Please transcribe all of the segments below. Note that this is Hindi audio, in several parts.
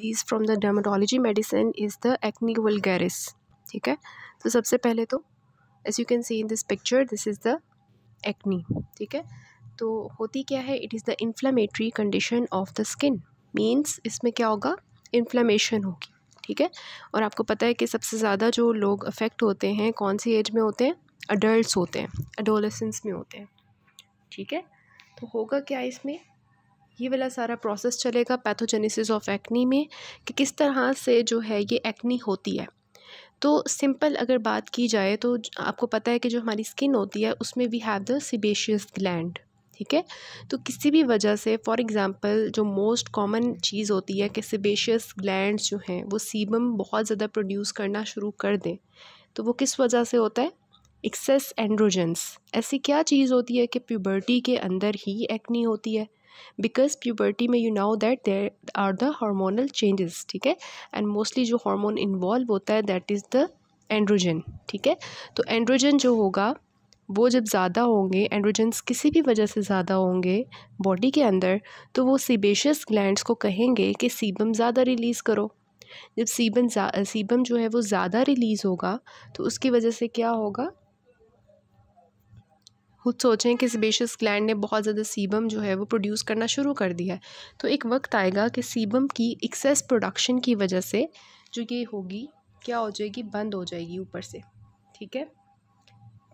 disease from the dermatology medicine is the acne vulgaris ठीक है तो सबसे पहले तो as you can see in this picture this is the acne ठीक है तो होती क्या है it is the inflammatory condition of the skin means इसमें क्या होगा इन्फ्लामेशन होगी ठीक है और आपको पता है कि सबसे ज़्यादा जो लोग अफेक्ट होते हैं कौन सी एज में होते हैं अडल्ट होते हैं एडोलसेंस में होते हैं ठीक है तो होगा क्या इसमें ये वाला सारा प्रोसेस चलेगा पैथोजेनेसिस ऑफ एक्नी में कि किस तरह से जो है ये एक्नी होती है तो सिंपल अगर बात की जाए तो आपको पता है कि जो हमारी स्किन होती है उसमें we have the sebaceous gland ठीक है तो किसी भी वजह से फॉर एग्जांपल जो मोस्ट कॉमन चीज़ होती है कि सिबेशियस ग्लैंड जो हैं वो सीबम बहुत ज़्यादा प्रोड्यूस करना शुरू कर दें तो वो किस वजह से होता है एक्सेस एंड्रोजेंस ऐसी क्या चीज़ होती है कि प्यूबर्टी के अंदर ही एक्नी होती है बिकॉज प्यूबर्टी में you know that there are the hormonal changes ठीक है एंड मोस्टली जो हार्मोन इन्वॉल्व होता है दैट इज़ द एंड्रोजन ठीक है तो एंड्रोजन जो होगा वो जब ज़्यादा होंगे एंड्रोजन्स किसी भी वजह से ज़्यादा होंगे बॉडी के अंदर तो वो सीबेशियस ग्लैंड्स को कहेंगे कि सीबम ज़्यादा रिलीज़ करो जब सीबम सीबम जो है वो ज़्यादा रिलीज़ होगा तो उसकी वजह से क्या होगा खुद सोचें कि सेबेशियस ग्लैंड ने बहुत ज़्यादा सीबम जो है वो प्रोड्यूस करना शुरू कर दिया है तो एक वक्त आएगा कि सीबम की एक्सेस प्रोडक्शन की वजह से जो ये होगी क्या हो जाएगी बंद हो जाएगी ऊपर से ठीक है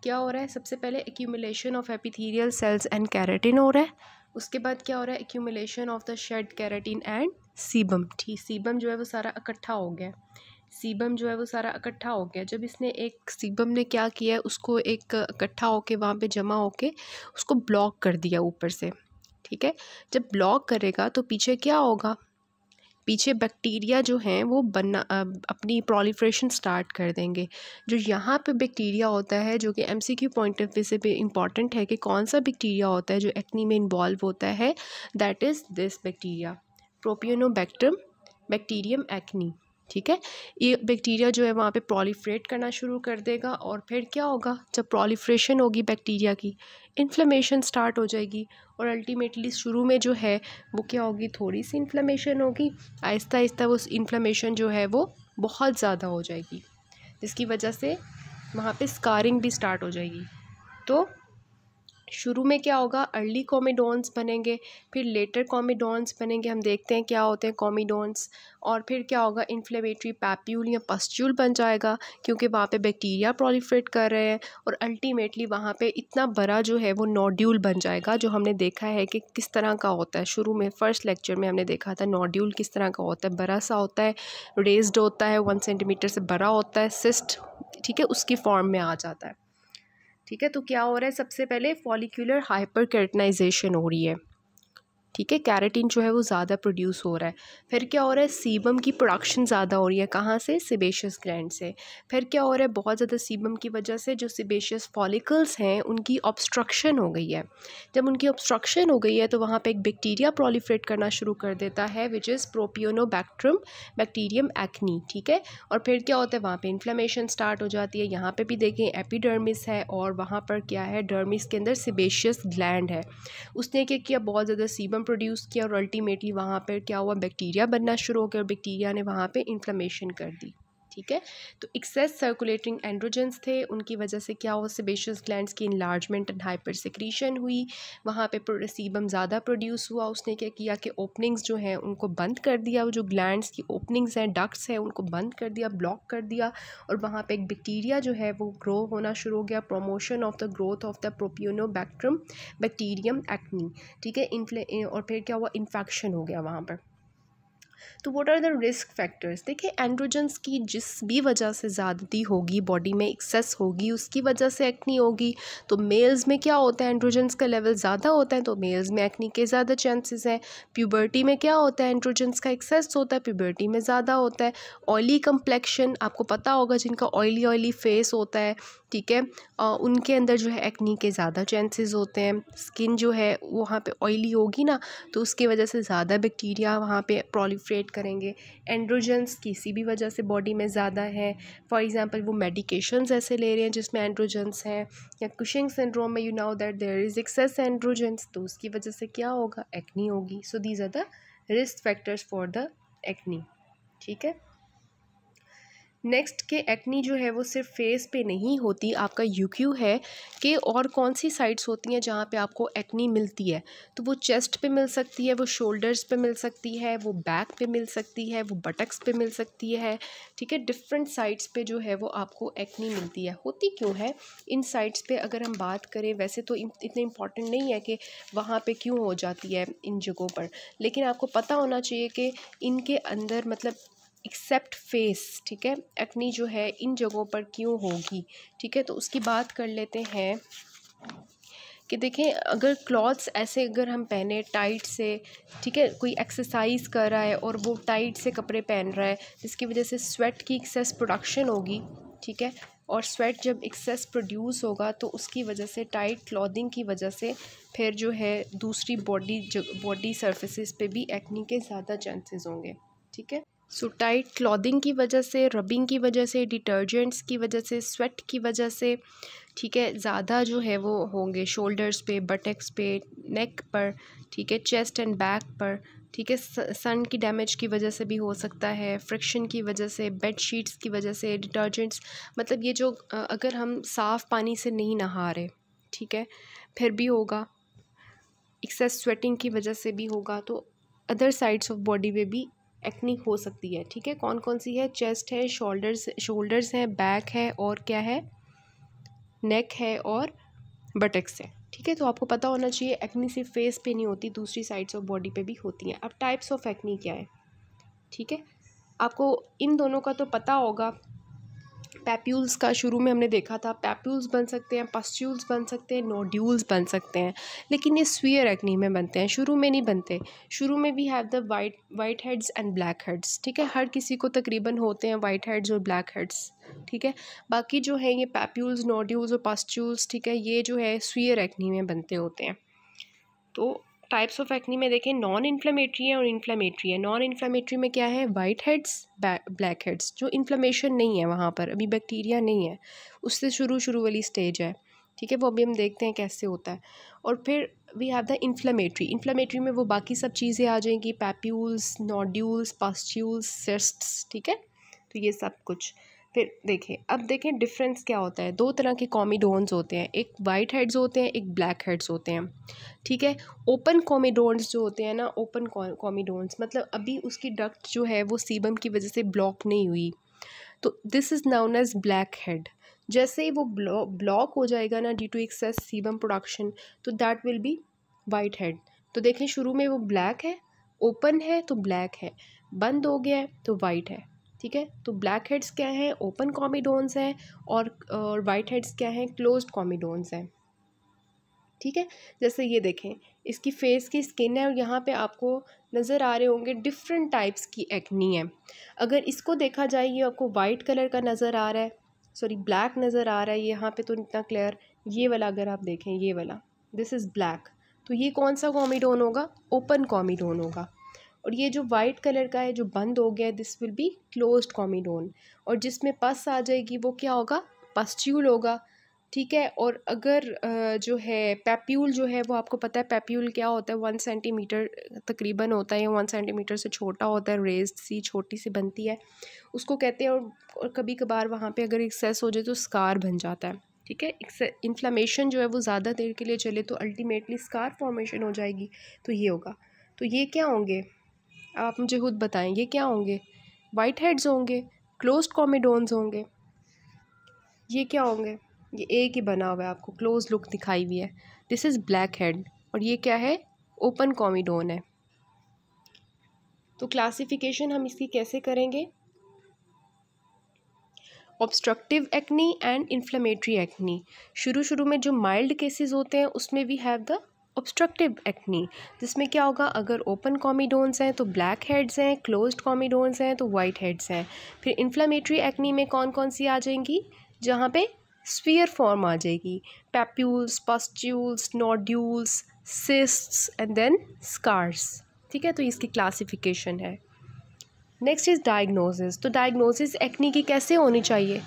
क्या हो रहा है सबसे पहले accumulation of epithelial cells and keratin हो रहा है उसके बाद क्या हो रहा है accumulation of the shed keratin and sebum ठीक सीबम जो है वो सारा इकट्ठा हो गया सीबम जो है वो सारा इकट्ठा हो गया जब इसने एक सीबम ने क्या किया उसको एक इकट्ठा होके वहाँ पे जमा होके उसको ब्लॉक कर दिया ऊपर से ठीक है जब ब्लॉक करेगा तो पीछे क्या होगा पीछे बैक्टीरिया जो हैं वो बनना अपनी प्रोलीफ्रेशन स्टार्ट कर देंगे जो यहाँ पे बैक्टीरिया होता है जो कि एमसीक्यू पॉइंट ऑफ व्यू से भी इम्पॉर्टेंट है कि कौन सा बैक्टीरिया होता है जो एक्नी में इन्वॉल्व होता है that is this bacteria propionibacterium bacterium acne ठीक है ये बैक्टीरिया जो है वहाँ पे प्रोलीफ्रेट करना शुरू कर देगा और फिर क्या होगा जब प्रोलीफ्रेशन होगी बैक्टीरिया की इन्फ्लेमेशन स्टार्ट हो जाएगी और अल्टीमेटली शुरू में जो है वो क्या होगी थोड़ी सी इन्फ्लेमेशन होगी आहिस्ता आहिस्ता वो इन्फ्लेमेशन जो है वो बहुत ज़्यादा हो जाएगी जिसकी वजह से वहाँ पर स्कारिंग भी स्टार्ट हो जाएगी तो शुरू में क्या होगा अर्ली कॉमेडोन्स बनेंगे फिर लेटर कॉमेडोन्स बनेंगे हम देखते हैं क्या होते हैं कॉमेडोन्स और फिर क्या होगा इन्फ्लेमेटरी पैप्यूल या पस्ट्यूल बन जाएगा क्योंकि वहाँ पे बैक्टीरिया प्रोलिफरेट कर रहे हैं और अल्टीमेटली वहाँ पे इतना बड़ा जो है वो नोड्यूल बन जाएगा जो हमने देखा है कि किस तरह का होता है शुरू में फ़र्स्ट लेक्चर में हमने देखा था नोड्यूल किस तरह का होता है बड़ा सा होता है रेज्ड होता है वन सेंटीमीटर से बड़ा होता है सिस्ट ठीक है उसकी फॉर्म में आ जाता है ठीक है तो क्या हो रहा है सबसे पहले फॉलिकुलर हाइपर हो रही है ठीक है कैरेटीन जो है वो ज़्यादा प्रोड्यूस हो रहा है फिर क्या हो रहा है सीबम की प्रोडक्शन ज़्यादा हो रही है कहाँ से सिबेशियस ग्लैंड से फिर क्या हो रहा है बहुत ज़्यादा सीबम की वजह से जो सिबेशियस फॉलिकल्स हैं उनकी ऑब्स्ट्रक्शन हो गई है जब उनकी ऑब्स्ट्रक्शन हो गई है तो वहाँ पर एक बैक्टीरिया प्रोलीफ्रेट करना शुरू कर देता है which is propionibacterium bacterium acne ठीक है और फिर क्या होता है वहाँ पर इन्फ्लेमेशन स्टार्ट हो जाती है यहाँ पर भी देखें एपीडर्मिस है और वहाँ पर क्या है डर्मिस के अंदर सिबेशियस ग्लैंड है उसने क्या किया बहुत ज़्यादा सीबम प्रोड्यूस किया और अल्टीमेटली वहाँ पर क्या हुआ बैक्टीरिया बनना शुरू हो गया और बैक्टीरिया ने वहाँ पर इन्फ्लेमेशन कर दी ठीक है तो एक्सेस सर्कुलेटिंग एंड्रोजेंस थे उनकी वजह से क्या हुआ सिबेशियस ग्लैंड की इन्लार्जमेंट एंड हाइपर सिक्रीशन हुई वहाँ पर सीबम ज़्यादा प्रोड्यूस हुआ उसने क्या किया कि ओपनिंग्स जो हैं उनको बंद कर दिया वो जो ग्लैंड की ओपनिंग्स हैं डक्ट्स हैं उनको बंद कर दिया ब्लॉक कर दिया और वहाँ पर एक बैक्टीरिया जो है वो ग्रो होना शुरू हो गया promotion of the growth of the bacterium bacterium acne ठीक है और फिर क्या हुआ इन्फेक्शन हो गया वहाँ पर तो what are the risk factors देखिए एंड्रोजन्स की जिस भी वजह से ज़्यादती होगी बॉडी में एक्सेस होगी उसकी वजह से एक्नी होगी तो मेल्स में क्या होता है एंड्रोजन्स का लेवल ज़्यादा होता है तो मेल्स में एक्नी के ज़्यादा चांसेस हैं प्यूबर्टी में क्या होता है एंड्रोजन्स का एक्सेस होता है प्यूबर्टी में ज़्यादा होता है ऑयली कम्प्लेक्शन आपको पता होगा जिनका ऑयली ऑयली फेस होता है ठीक है उनके अंदर जो है एक्नी के ज़्यादा चांसेस होते हैं स्किन जो है वहाँ पे ऑयली होगी ना तो उसकी वजह से ज़्यादा बैक्टीरिया वहाँ पे प्रोलीफ्रेट करेंगे एंड्रोजन्स किसी भी वजह से बॉडी में ज़्यादा है फॉर एग्ज़ाम्पल वो मेडिकेशंस ऐसे ले रहे हैं जिसमें एंड्रोजन्स हैं या कुशिंग सिंड्रोम में you know that there is excess androgens तो उसकी वजह से क्या होगा एक्नी होगी so these are the risk factors for the acne ठीक है नेक्स्ट के एक्नी जो है वो सिर्फ फेस पे नहीं होती आपका यूक्यू है कि और कौन सी साइड्स होती हैं जहाँ पे आपको एक्नी मिलती है तो वो चेस्ट पे मिल सकती है वो शोल्डर्स पे मिल सकती है वो बैक पे मिल सकती है वो बटक्स पे मिल सकती है ठीक है डिफरेंट साइड्स पे जो है वो आपको एक्नी मिलती है होती क्यों है इन साइड्स पर अगर हम बात करें वैसे तो इतने इम्पॉर्टेंट नहीं है कि वहाँ पर क्यों हो जाती है इन जगहों पर लेकिन आपको पता होना चाहिए कि इनके अंदर मतलब एक्सेप्ट फेस ठीक है एक्नी जो है इन जगहों पर क्यों होगी ठीक है तो उसकी बात कर लेते हैं कि देखें अगर क्लॉथ्स ऐसे अगर हम पहने टाइट से ठीक है कोई एक्सरसाइज कर रहा है और वो टाइट से कपड़े पहन रहा है जिसकी वजह से स्वेट की एक्सेस प्रोडक्शन होगी ठीक है और स्वेट जब एक्सेस प्रोड्यूस होगा तो उसकी वजह से टाइट क्लॉथिंग की वजह से फिर जो है दूसरी बॉडी बॉडी सर्फेसिस पे भी एक्नी के ज़्यादा चांसेस होंगे ठीक है सो टाइट क्लॉदिंग की वजह से रबिंग की वजह से डिटर्जेंट्स की वजह से स्वेट की वजह से ठीक है ज़्यादा जो है वो होंगे शोल्डर्स पे बटेक्स पे नेक पर ठीक है चेस्ट एंड बैक पर ठीक है सन की डैमेज की वजह से भी हो सकता है फ्रिक्शन की वजह से बेड शीट्स की वजह से डिटर्जेंट्स मतलब ये जो अगर हम साफ़ पानी से नहीं नहा रहे ठीक है फिर भी होगा एक्सेस स्वेटिंग की वजह से भी होगा तो अदर साइड्स ऑफ बॉडी में भी एक्नी हो सकती है ठीक है कौन कौन सी है चेस्ट है शोल्डर्स शोल्डर्स हैं बैक है और क्या है नेक है और बटक्स है ठीक है तो आपको पता होना चाहिए एक्नी सिर्फ फेस पे नहीं होती दूसरी साइड्स ऑफ बॉडी पे भी होती हैं अब टाइप्स ऑफ एक्नी क्या है ठीक है आपको इन दोनों का तो पता होगा पैप्यूल्स का शुरू में हमने देखा था पैप्यूल्स बन सकते हैं पस्ट्यूल्स बन सकते हैं नोड्यूल्स बन सकते हैं लेकिन ये स्वीयर एक्नी में बनते हैं शुरू में नहीं बनते शुरू में we have the white white heads and black heads ठीक है हर किसी को तकरीबन होते हैं वाइट हेड्स और ब्लैक हेड्स ठीक है बाकी जो है ये पैप्यूल्स नोड्यूल्स और पस्ट्यूल्स ठीक है ये जो है स्वीयर एक्नी में बनते होते हैं तो टाइप्स ऑफ एक्नी में देखें नॉन इन्फ्लेमेटरी है और इन्फ्लेमेटरी है नॉन इन्फ्लेमेटरी में क्या है वाइट हेड्स ब्लैक हेड्स जो इन्फ्लेमेशन नहीं है वहाँ पर अभी बैक्टीरिया नहीं है उससे शुरू शुरू वाली स्टेज है ठीक है वो अभी हम देखते हैं कैसे होता है और फिर we have the inflammatory inflammatory में वो बाकी सब चीज़ें आ जाएंगी पैप्यूल्स नॉड्यूल्स पास्ट्यूल्स सेस्ट्स ठीक है तो ये सब कुछ फिर देखिए अब देखें डिफरेंस क्या होता है दो तरह के कॉमीडोन्स होते हैं एक वाइट हेड्स होते हैं एक ब्लैक हेड्स होते हैं ठीक है ओपन कॉमीडोन्स जो होते हैं ना ओपन कॉमीडोन्स मतलब अभी उसकी डक्ट जो है वो सीबम की वजह से ब्लॉक नहीं हुई तो this is known as black head जैसे ही वो ब्लॉक हो जाएगा ना due to excess sebum production तो that will be white head तो देखें शुरू में वो ब्लैक है ओपन है तो ब्लैक है बंद हो गया है तो वाइट है ठीक है तो ब्लैक हेड्स क्या हैं ओपन कॉमिडोन्स हैं और और वाइट हेड्स क्या हैं क्लोज कॉमिडोन्स हैं ठीक है जैसे ये देखें इसकी फेस की स्किन है और यहाँ पे आपको नज़र आ रहे होंगे डिफरेंट टाइप्स की एक्नी है अगर इसको देखा जाए ये आपको वाइट कलर का नज़र आ रहा है सॉरी ब्लैक नज़र आ रहा है यहाँ पे तो इतना क्लियर ये वाला अगर आप देखें ये वाला दिस इज़ ब्लैक तो ये कौन सा कॉमिडोन होगा ओपन कॉमिडोन होगा और ये जो वाइट कलर का है जो बंद हो गया है this will be closed comedone और जिसमें पस आ जाएगी वो क्या होगा पस्च्यूल होगा ठीक है और अगर जो है पैप्यूल जो है वो आपको पता है पैप्यूल क्या होता है वन सेंटीमीटर तकरीबन होता है या वन सेंटीमीटर से छोटा होता है रेज सी छोटी सी बनती है उसको कहते हैं और, और कभी कभार वहाँ पे अगर एक्सेस हो जाए तो स्कार बन जाता है ठीक है इन्फ्लामेशन जो है वो ज़्यादा देर के लिए चले तो अल्टीमेटली स्कार फॉर्मेशन हो जाएगी तो ये होगा तो ये क्या होंगे आप मुझे खुद बताएंगे क्या होंगे वाइट हेड्स होंगे क्लोज कॉमेडोन्स होंगे ये क्या होंगे ये एक ही बना हुआ है आपको क्लोज लुक दिखाई हुई है दिस इज़ ब्लैक हेड और ये क्या है ओपन कॉमेडोन है तो क्लासिफिकेशन हम इसकी कैसे करेंगे obstructive acne and inflammatory acne शुरू शुरू में जो माइल्ड केसेस होते हैं उसमें we have the obstructive acne जिसमें क्या होगा अगर ओपन कॉमीडोन्स हैं तो ब्लैक हेड्स हैं क्लोज्ड कॉमीडोन्स हैं तो वाइट हेड्स हैं फिर इन्फ्लामेटरी एक्नी में कौन कौन सी आ जाएंगी जहाँ पे स्फीयर फॉर्म आ जाएगी papules pustules nodules cysts and then scars ठीक है तो इसकी क्लासिफिकेशन है नेक्स्ट इज़ डायग्नोसिस तो डायग्नोसिस एक्नी की कैसे होनी चाहिए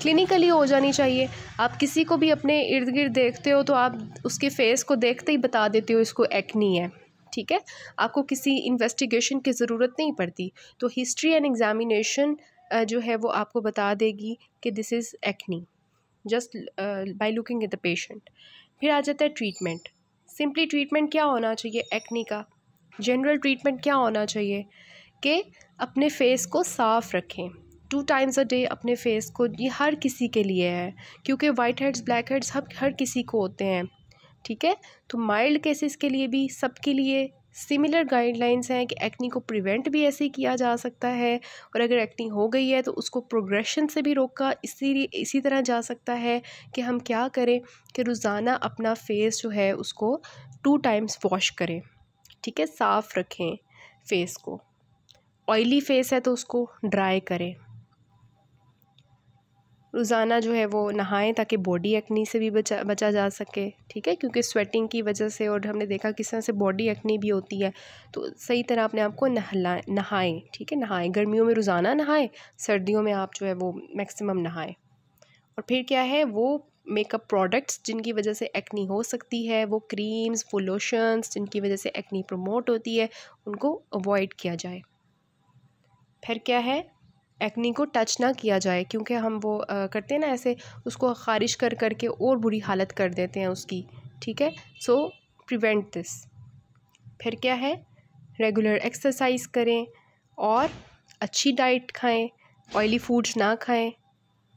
क्लिनिकली हो जानी चाहिए आप किसी को भी अपने इर्द गिर्द देखते हो तो आप उसके फेस को देखते ही बता देते हो इसको एक्नी है ठीक है आपको किसी इन्वेस्टिगेशन की ज़रूरत नहीं पड़ती तो हिस्ट्री एंड एग्ज़ामिनेशन जो है वो आपको बता देगी कि this is acne just by looking at the patient फिर आ जाता है ट्रीटमेंट सिंपली ट्रीटमेंट क्या होना चाहिए एक्नी का जनरल ट्रीटमेंट क्या होना चाहिए कि अपने फेस को साफ़ रखें टू टाइम्स अ डे अपने फेस को ये हर किसी के लिए है क्योंकि वाइट हेड्स ब्लैक हेड्स हम हर किसी को होते हैं ठीक है तो माइल्ड केसेस के लिए भी सबके लिए सिमिलर गाइडलाइंस हैं कि एक्नी को प्रिवेंट भी ऐसे ही किया जा सकता है और अगर एक्नी हो गई है तो उसको प्रोग्रेशन से भी रोका इसीलिए इसी तरह जा सकता है कि हम क्या करें कि रोज़ाना अपना फेस जो है उसको टू टाइम्स वॉश करें ठीक है साफ़ रखें फेस को ऑयली फेस है तो उसको ड्राई करें रोज़ाना जो है वो नहाएं ताकि बॉडी एक्नी से भी बचा बचा जा सके ठीक है क्योंकि स्वेटिंग की वजह से और हमने देखा किस तरह से बॉडी एक्नी भी होती है तो सही तरह अपने आप को नहला नहाएं ठीक है नहाएं गर्मियों में रोज़ाना नहाएं सर्दियों में आप जो है वो मैक्सिमम नहाएं और फिर क्या है वो मेकअप प्रोडक्ट्स जिनकी वजह से एक्नी हो सकती है वो क्रीम्स वो लोशंस जिनकी वजह से एक्नी प्रमोट होती है उनको अवॉइड किया जाए फिर क्या है एक्नी को टच ना किया जाए क्योंकि हम वो आ, करते हैं ना ऐसे उसको ख़ारिश कर करके और बुरी हालत कर देते हैं उसकी ठीक है सो प्रिवेंट दिस फिर क्या है रेगुलर एक्सरसाइज करें और अच्छी डाइट खाएं ऑयली फूड्स ना खाएं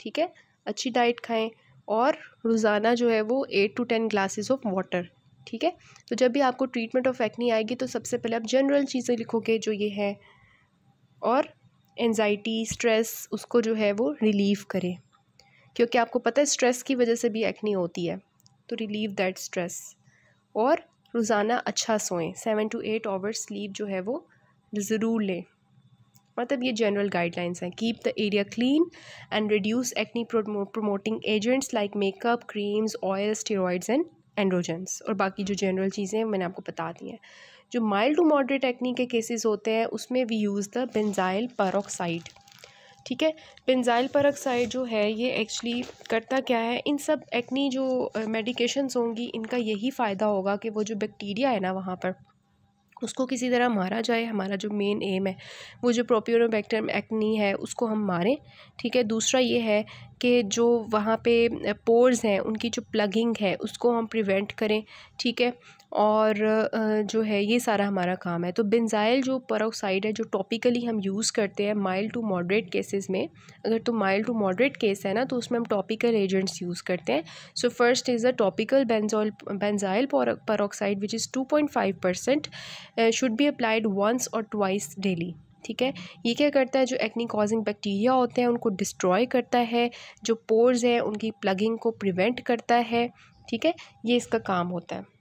ठीक है अच्छी डाइट खाएं और रोज़ाना जो है वो eight to ten glasses of water ठीक है तो जब भी आपको ट्रीटमेंट ऑफ एक्नी आएगी तो सबसे पहले आप जनरल चीज़ें लिखोगे जो ये हैं और एनजाइटी स्ट्रेस उसको जो है वो रिलीव करे क्योंकि आपको पता है स्ट्रेस की वजह से भी एक्नी होती है तो रिलीव दैट स्ट्रेस और रोज़ाना अच्छा सोएं seven to eight hours sleep जो है वो ज़रूर लें मतलब ये जनरल गाइडलाइंस हैं keep the area clean and reduce acne promoting agents like makeup creams oil steroids and androgens और बाकी जो जनरल चीज़ें हैं मैंने आपको बता दी हैं जो माइल्ड टू मॉडरेट एक्नी के केसेस होते हैं उसमें we use the benzyl peroxide ठीक है बेंजाइल परऑक्साइड जो है ये एक्चुअली करता क्या है इन सब एक्नी जो मेडिकेशंस होंगी इनका यही फ़ायदा होगा कि वो जो बैक्टीरिया है ना वहाँ पर उसको किसी तरह मारा जाए हमारा जो मेन एम है वो जो प्रोप्योरोबैक्टर एक्नी है उसको हम मारें ठीक है दूसरा ये है के जो वहाँ पे पोर्स हैं उनकी जो प्लगिंग है उसको हम प्रिवेंट करें ठीक है और जो है ये सारा हमारा काम है तो बेंजाइल जो परोक्साइड है जो टॉपिकली हम यूज़ करते हैं माइल्ड टू मॉडरेट केसेस में अगर तो माइल्ड टू मॉडरेट केस है ना तो उसमें हम टॉपिकल एजेंट्स यूज़ करते हैं so first is a topical benzol benzyl peroxide which is two point five percent should be applied once और ट्वाइस डेली ठीक है ये क्या करता है जो एक्नी कॉजिंग बैक्टीरिया होते हैं उनको डिस्ट्रॉय करता है जो पोर्स हैं उनकी प्लगिंग को प्रिवेंट करता है ठीक है ये इसका काम होता है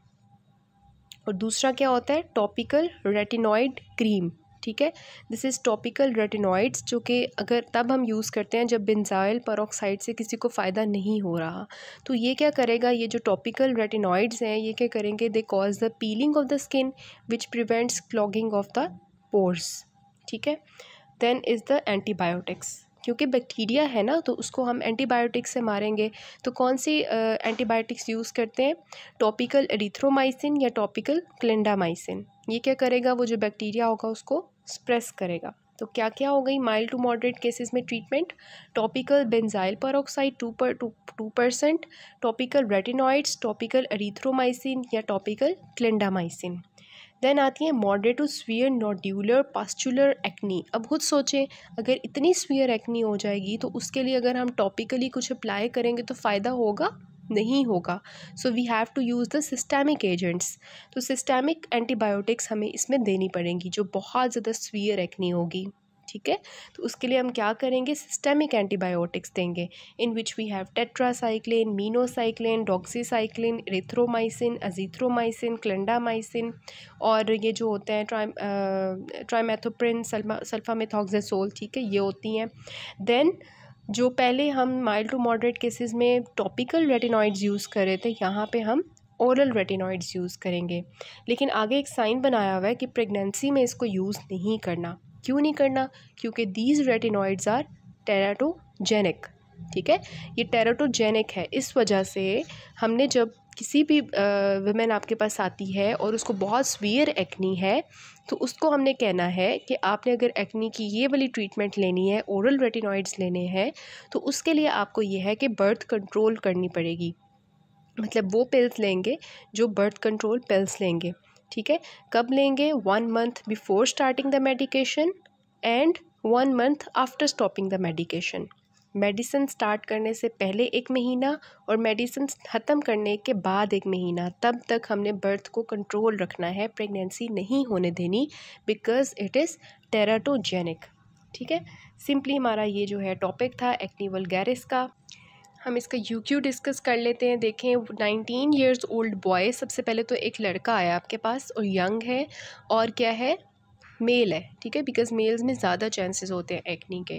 और दूसरा क्या होता है टॉपिकल रेटिनॉइड क्रीम ठीक है दिस इज़ टॉपिकल रेटिनॉइड्स जो कि अगर तब हम यूज़ करते हैं जब बेंजाइल परोक्साइड से किसी को फ़ायदा नहीं हो रहा तो ये क्या करेगा ये जो टॉपिकल रेटिनॉइड्स हैं ये क्या करेंगे they cause the peeling of the skin which prevents clogging of the pores ठीक है देन इज़ द एंटीबायोटिक्स क्योंकि बैक्टीरिया है ना तो उसको हम एंटीबायोटिक्स से मारेंगे तो कौन सी एंटीबायोटिक्स यूज़ करते हैं टॉपिकल एरिथ्रोमाइसिन या टॉपिकल क्लिंडामाइसिन ये क्या करेगा वो जो बैक्टीरिया होगा उसको स्प्रेस करेगा तो क्या क्या हो गई माइल्ड टू मॉडरेट केसेस में treatment topical benzyl oxide two पर two two percent topical retinoids topical erythromycin या टॉपिकल क्लिंडामाइसिन देन आती है moderate to severe nodular pustular acne अब खुद सोचें अगर इतनी स्वीयर एक्नी हो जाएगी तो उसके लिए अगर हम टॉपिकली कुछ अप्लाई करेंगे तो फ़ायदा होगा नहीं होगा so we have to use the systemic agents तो सिस्टेमिक एंटीबायोटिक्स हमें इसमें देनी पड़ेंगी जो बहुत ज़्यादा स्वीयर एक्नी होगी ठीक है तो उसके लिए हम क्या करेंगे सिस्टेमिक एंटीबायोटिक्स देंगे in which we have tetracycline minocycline doxycycline erythromycin azithromycin clindamycin और ये जो होते हैं ट्राई ट्राइमेथोप्रिन सल्फामेथोक्सोल ठीक है ये होती हैं देन जो पहले हम माइल्ड टू मॉडरेट केसेस में टॉपिकल रेटिनॉइड्स यूज़ कर रहे थे यहाँ पे हम ओरल रेटिनॉइड्स यूज़ करेंगे लेकिन आगे एक साइन बनाया हुआ है कि प्रेगनेंसी में इसको यूज़ नहीं करना क्यों नहीं करना क्योंकि दीज रेटिनॉइड्स आर टेराटोजेनिक ठीक है ये टेराटोजेनिक है इस वजह से हमने जब किसी भी वमेन आपके पास आती है और उसको बहुत स्वीयर एक्नी है तो उसको हमने कहना है कि आपने अगर एक्नी की ये वाली ट्रीटमेंट लेनी है ओरल रेटिनॉइड्स लेने हैं तो उसके लिए आपको ये है कि बर्थ कंट्रोल करनी पड़ेगी मतलब वो पिल्स लेंगे जो बर्थ कंट्रोल पिल्स लेंगे ठीक है कब लेंगे one month before starting the medication and one month after stopping the medication medicine start करने से पहले एक महीना और मेडिसिन ख़त्म करने के बाद एक महीना तब तक हमने बर्थ को कंट्रोल रखना है प्रेगनेंसी नहीं होने देनी बिकॉज इट इज़ टेराटोजेनिक ठीक है सिंपली हमारा ये जो है टॉपिक था एक्निवल गैरिस का हम इसका यू क्यू डिस्कस कर लेते हैं देखें नाइनटीन ईयर्स ओल्ड बॉय सबसे पहले तो एक लड़का आया आपके पास और यंग है और क्या है मेल है ठीक है बिकॉज मेल्स में ज़्यादा चांसेस होते हैं एक्नी के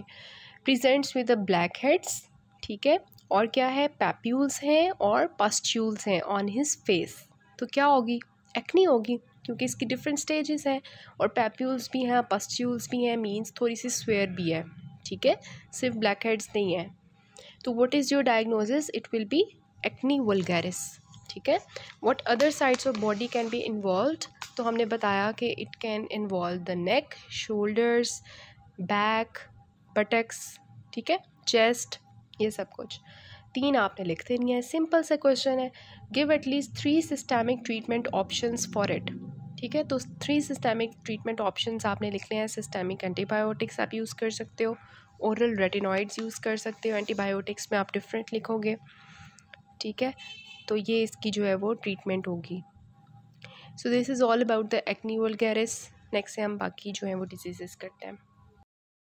presents with the black heads ठीक है और क्या है पैप्यूल्स हैं और पस्ट्यूल्स हैं ऑन हिज फेस तो क्या होगी एक्नी होगी क्योंकि इसकी डिफरेंट स्टेजेस हैं और पैप्यूल्स भी हैं पस्ट्यूल्स भी हैं मीन्स थोड़ी सी स्वेयर भी है ठीक है सिर्फ ब्लैक हेड्स नहीं है तो what is your diagnosis it will be acne vulgaris ठीक है what other sides of body can be involve तो हमने बताया कि it can involve the neck shoulders back buttocks ठीक है चेस्ट ये सब कुछ तीन आपने लिखते नहीं है सिंपल सा क्वेश्चन है give at least three systemic treatment options for it ठीक है तो थ्री सिस्टेमिक ट्रीटमेंट ऑप्शंस आपने लिखने हैं सिस्टेमिक एंटीबायोटिक्स आप यूज़ कर सकते हो ओरल रेटिनॉइड्स यूज़ कर सकते हो एंटीबायोटिक्स में आप डिफरेंट लिखोगे ठीक है तो ये इसकी जो है वो ट्रीटमेंट होगी so this is all about the acne vulgaris next से हम बाकी जो है वो डिजीज़ करते हैं